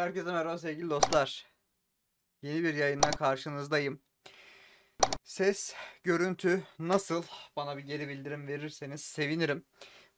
Herkese merhaba sevgili dostlar. Yeni bir yayından karşınızdayım. Ses, görüntü nasıl? Bana bir geri bildirim verirseniz sevinirim.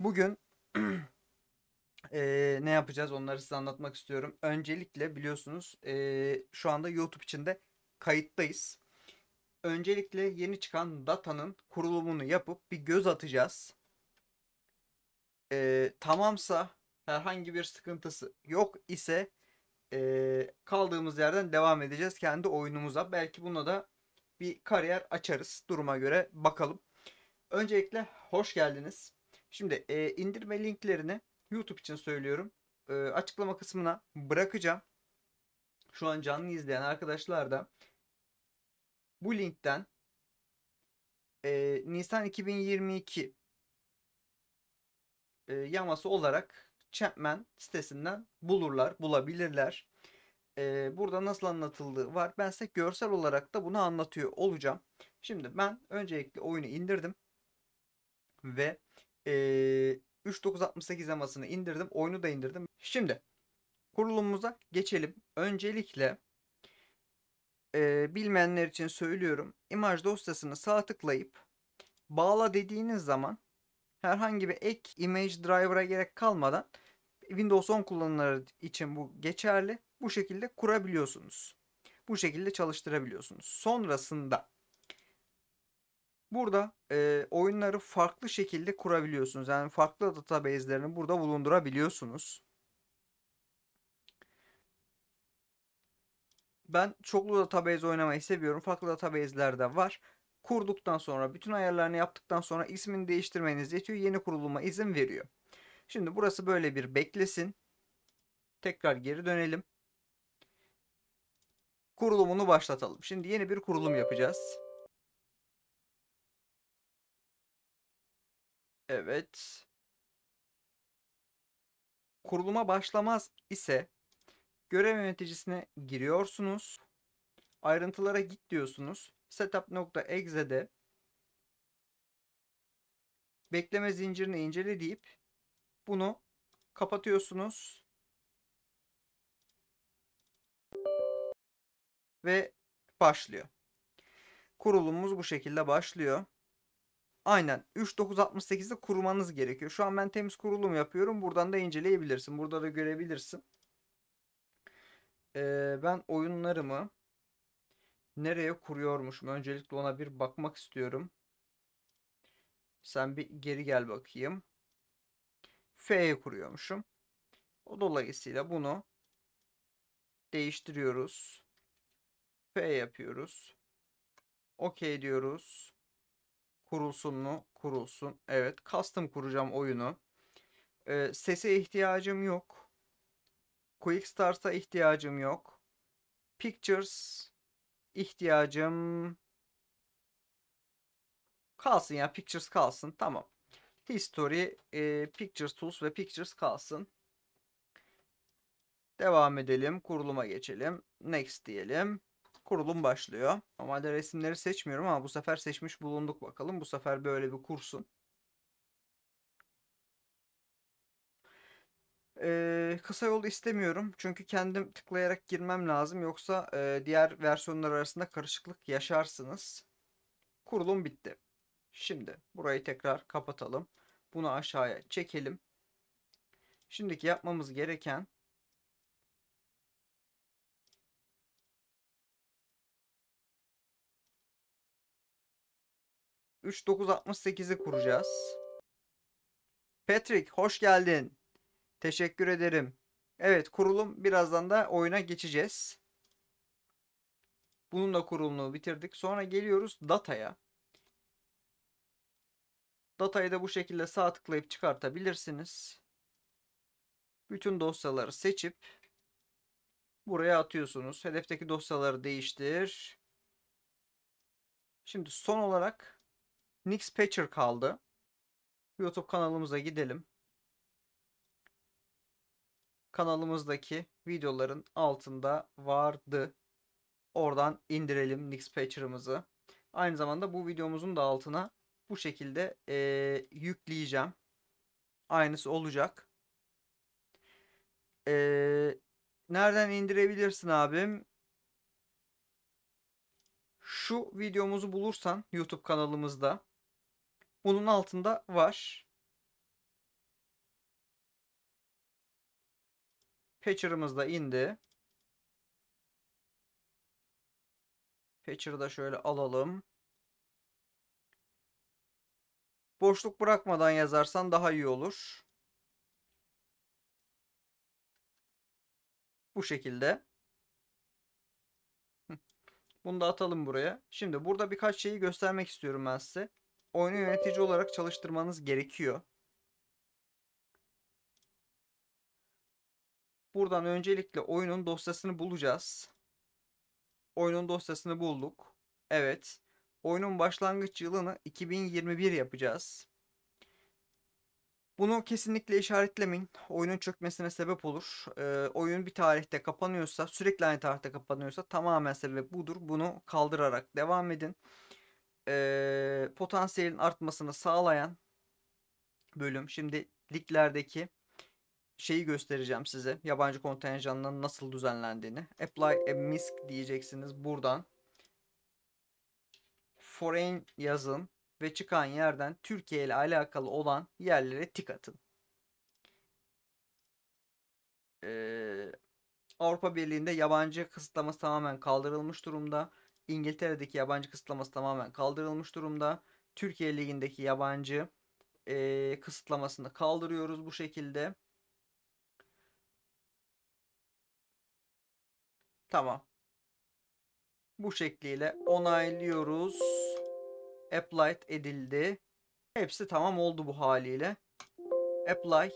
Bugün e, ne yapacağız onları size anlatmak istiyorum. Öncelikle biliyorsunuz e, şu anda YouTube içinde kayıttayız. Öncelikle yeni çıkan datanın kurulumunu yapıp bir göz atacağız. E, tamamsa herhangi bir sıkıntısı yok ise e, kaldığımız yerden devam edeceğiz kendi oyunumuza. Belki buna da bir kariyer açarız duruma göre bakalım. Öncelikle hoş geldiniz. Şimdi e, indirme linklerini YouTube için söylüyorum. E, açıklama kısmına bırakacağım. Şu an canlı izleyen arkadaşlar da bu linkten e, Nisan 2022 e, yaması olarak Chapman sitesinden bulurlar, bulabilirler. Ee, burada nasıl anlatıldığı var. Ben size görsel olarak da bunu anlatıyor olacağım. Şimdi ben öncelikle oyunu indirdim. Ve e, 3968 emasını indirdim. Oyunu da indirdim. Şimdi kurulumumuza geçelim. Öncelikle e, bilmeyenler için söylüyorum. İmaj dosyasını sağ tıklayıp bağla dediğiniz zaman herhangi bir ek image driver'a gerek kalmadan Windows 10 kullanıcıları için bu geçerli. Bu şekilde kurabiliyorsunuz. Bu şekilde çalıştırabiliyorsunuz. Sonrasında burada e, oyunları farklı şekilde kurabiliyorsunuz. Yani farklı database'lerini burada bulundurabiliyorsunuz. Ben çoklu database oynamayı seviyorum. Farklı database'ler de var kurduktan sonra bütün ayarlarını yaptıktan sonra ismini değiştirmeniz yetiyor. Yeni kuruluma izin veriyor. Şimdi burası böyle bir beklesin. Tekrar geri dönelim. Kurulumunu başlatalım. Şimdi yeni bir kurulum yapacağız. Evet. Kuruluma başlamaz ise görev yöneticisine giriyorsunuz. Ayrıntılara git diyorsunuz setup.exe'de bekleme zincirini incele deyip bunu kapatıyorsunuz. Ve başlıyor. Kurulumumuz bu şekilde başlıyor. Aynen 3968'de kurmanız gerekiyor. Şu an ben temiz kurulum yapıyorum. Buradan da inceleyebilirsin. Burada da görebilirsin. Ee, ben oyunlarımı nereye kuruyormuşum? Öncelikle ona bir bakmak istiyorum. Sen bir geri gel bakayım. F'ye kuruyormuşum. O dolayısıyla bunu değiştiriyoruz. F yapıyoruz. Okey diyoruz. Kurulsun mu? Kurulsun. Evet. Custom kuracağım oyunu. Ee, sese ihtiyacım yok. Quick Start'a ihtiyacım yok. Pictures ihtiyacım kalsın ya pictures kalsın tamam. History, e, pictures tools ve pictures kalsın. Devam edelim. Kuruluma geçelim. Next diyelim. Kurulum başlıyor. Normalde resimleri seçmiyorum ama bu sefer seçmiş bulunduk bakalım. Bu sefer böyle bir kursun. Ee, kısa yolu istemiyorum çünkü kendim tıklayarak girmem lazım yoksa e, diğer versiyonlar arasında karışıklık yaşarsınız. Kurulum bitti. Şimdi burayı tekrar kapatalım. Bunu aşağıya çekelim. Şimdiki yapmamız gereken ...3968'i kuracağız. Patrick hoş geldin. Teşekkür ederim. Evet kurulum birazdan da oyuna geçeceğiz. Bunun da kurulumunu bitirdik. Sonra geliyoruz dataya. Datayı da bu şekilde sağ tıklayıp çıkartabilirsiniz. Bütün dosyaları seçip buraya atıyorsunuz. Hedefteki dosyaları değiştir. Şimdi son olarak Nix Patcher kaldı. YouTube kanalımıza gidelim kanalımızdaki videoların altında vardı. Oradan indirelim Nixpatcher'ımızı. Aynı zamanda bu videomuzun da altına bu şekilde e, yükleyeceğim. Aynısı olacak. E, nereden indirebilirsin abim? Şu videomuzu bulursan YouTube kanalımızda bunun altında var. Patcher'ımız da indi. Patcher'ı da şöyle alalım. Boşluk bırakmadan yazarsan daha iyi olur. Bu şekilde. Bunu da atalım buraya. Şimdi burada birkaç şeyi göstermek istiyorum ben size. Oyunu yönetici olarak çalıştırmanız gerekiyor. Buradan öncelikle oyunun dosyasını bulacağız. Oyunun dosyasını bulduk. Evet. Oyunun başlangıç yılını 2021 yapacağız. Bunu kesinlikle işaretlemeyin. Oyunun çökmesine sebep olur. Ee, oyun bir tarihte kapanıyorsa, sürekli aynı tarihte kapanıyorsa tamamen sebep budur. Bunu kaldırarak devam edin. Ee, potansiyelin artmasını sağlayan bölüm. Şimdi liglerdeki şeyi göstereceğim size. Yabancı kontenjanının nasıl düzenlendiğini. Apply a MISC diyeceksiniz buradan. Foreign yazın ve çıkan yerden Türkiye ile alakalı olan yerlere tik atın. Ee, Avrupa Birliği'nde yabancı kısıtlaması tamamen kaldırılmış durumda. İngiltere'deki yabancı kısıtlaması tamamen kaldırılmış durumda. Türkiye Ligi'ndeki yabancı e, kısıtlamasını kaldırıyoruz bu şekilde. Tamam. Bu şekliyle onaylıyoruz. Applied edildi. Hepsi tamam oldu bu haliyle. Apply.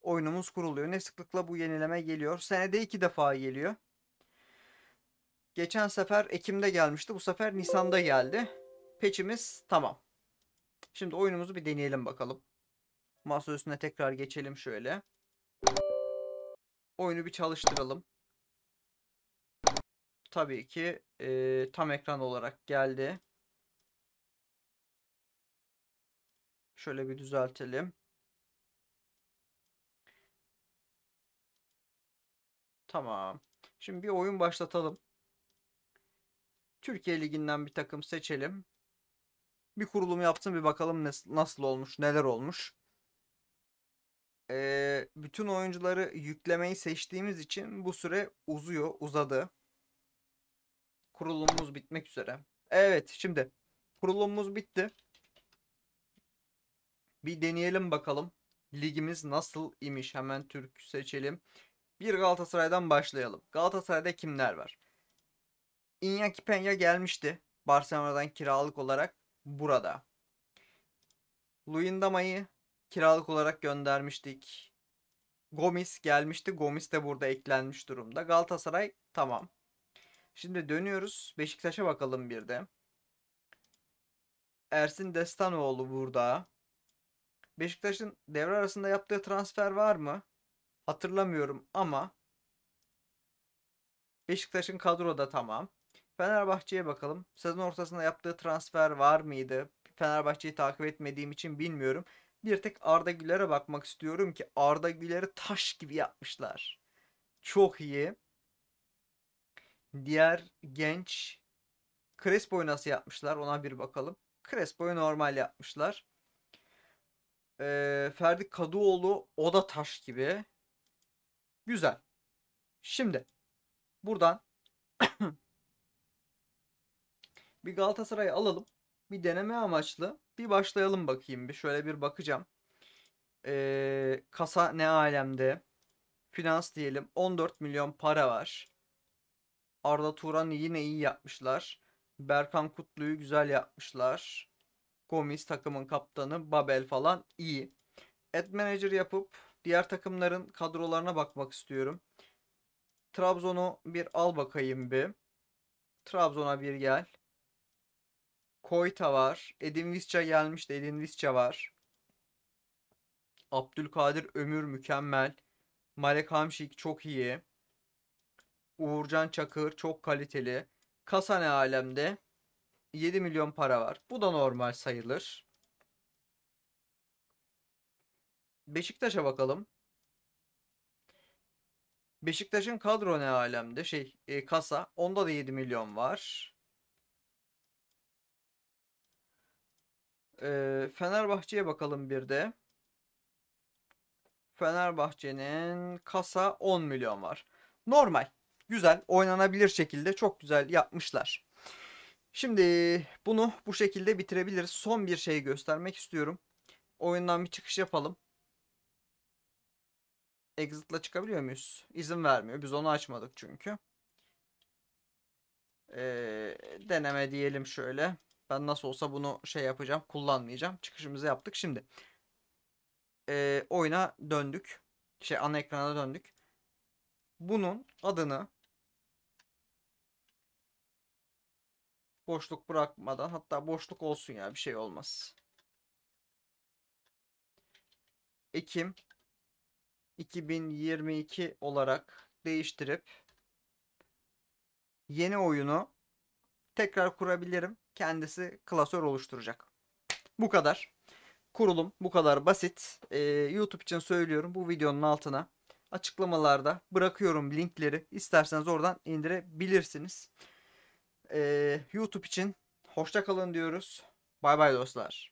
Oyunumuz kuruluyor. Ne sıklıkla bu yenileme geliyor. Senede iki defa geliyor. Geçen sefer Ekim'de gelmişti. Bu sefer Nisan'da geldi. Peçimiz tamam. Şimdi oyunumuzu bir deneyelim bakalım. Masa üstüne tekrar geçelim şöyle oyunu bir çalıştıralım. Tabii ki e, tam ekran olarak geldi. Şöyle bir düzeltelim. Tamam. Şimdi bir oyun başlatalım. Türkiye Ligi'nden bir takım seçelim. Bir kurulum yaptım bir bakalım nasıl olmuş, neler olmuş e, bütün oyuncuları yüklemeyi seçtiğimiz için bu süre uzuyor, uzadı. Kurulumumuz bitmek üzere. Evet, şimdi kurulumumuz bitti. Bir deneyelim bakalım. Ligimiz nasıl imiş? Hemen Türk seçelim. Bir Galatasaray'dan başlayalım. Galatasaray'da kimler var? Iñaki Peña gelmişti. Barcelona'dan kiralık olarak burada. Luyendama'yı kiralık olarak göndermiştik. Gomis gelmişti. Gomis de burada eklenmiş durumda. Galatasaray tamam. Şimdi dönüyoruz. Beşiktaş'a bakalım bir de. Ersin Destanoğlu burada. Beşiktaş'ın devre arasında yaptığı transfer var mı? Hatırlamıyorum ama Beşiktaş'ın kadroda tamam. Fenerbahçe'ye bakalım. Sezon ortasında yaptığı transfer var mıydı? Fenerbahçe'yi takip etmediğim için bilmiyorum. Bir tek Arda Güler'e bakmak istiyorum ki Arda Güler'i taş gibi yapmışlar. Çok iyi. Diğer genç Crespo'yu nasıl yapmışlar ona bir bakalım. Crespo'yu normal yapmışlar. Ee, Ferdi Kadıoğlu o da taş gibi. Güzel. Şimdi buradan bir Galatasaray'ı alalım. Bir deneme amaçlı bir başlayalım bakayım bir. Şöyle bir bakacağım. Ee, kasa ne alemde? Finans diyelim. 14 milyon para var. Arda Turan'ı yine iyi yapmışlar. Berkan Kutlu'yu güzel yapmışlar. Gomis takımın kaptanı. Babel falan iyi. Ad Manager yapıp diğer takımların kadrolarına bakmak istiyorum. Trabzon'u bir al bakayım bir. Trabzon'a bir gel. Koyta var. Edin Visca gelmişti. Edin Visca var. Abdülkadir Ömür mükemmel. Marek Hamşik çok iyi. Uğurcan Çakır çok kaliteli. Kasane alemde 7 milyon para var. Bu da normal sayılır. Beşiktaş'a bakalım. Beşiktaş'ın kadro ne alemde? Şey, e, kasa. Onda da 7 milyon var. Ee, Fenerbahçe'ye bakalım bir de. Fenerbahçe'nin kasa 10 milyon var. Normal. Güzel. Oynanabilir şekilde çok güzel yapmışlar. Şimdi bunu bu şekilde bitirebiliriz. Son bir şey göstermek istiyorum. Oyundan bir çıkış yapalım. Exit'la çıkabiliyor muyuz? İzin vermiyor. Biz onu açmadık çünkü. Ee, deneme diyelim şöyle. Ben nasıl olsa bunu şey yapacağım. Kullanmayacağım. Çıkışımızı yaptık. Şimdi e, oyuna döndük. Şey ana ekrana döndük. Bunun adını boşluk bırakmadan hatta boşluk olsun ya bir şey olmaz. Ekim 2022 olarak değiştirip yeni oyunu tekrar kurabilirim kendisi klasör oluşturacak. Bu kadar. Kurulum bu kadar basit. Ee, YouTube için söylüyorum bu videonun altına. Açıklamalarda bırakıyorum linkleri. İsterseniz oradan indirebilirsiniz. Ee, YouTube için hoşça kalın diyoruz. Bay bay dostlar.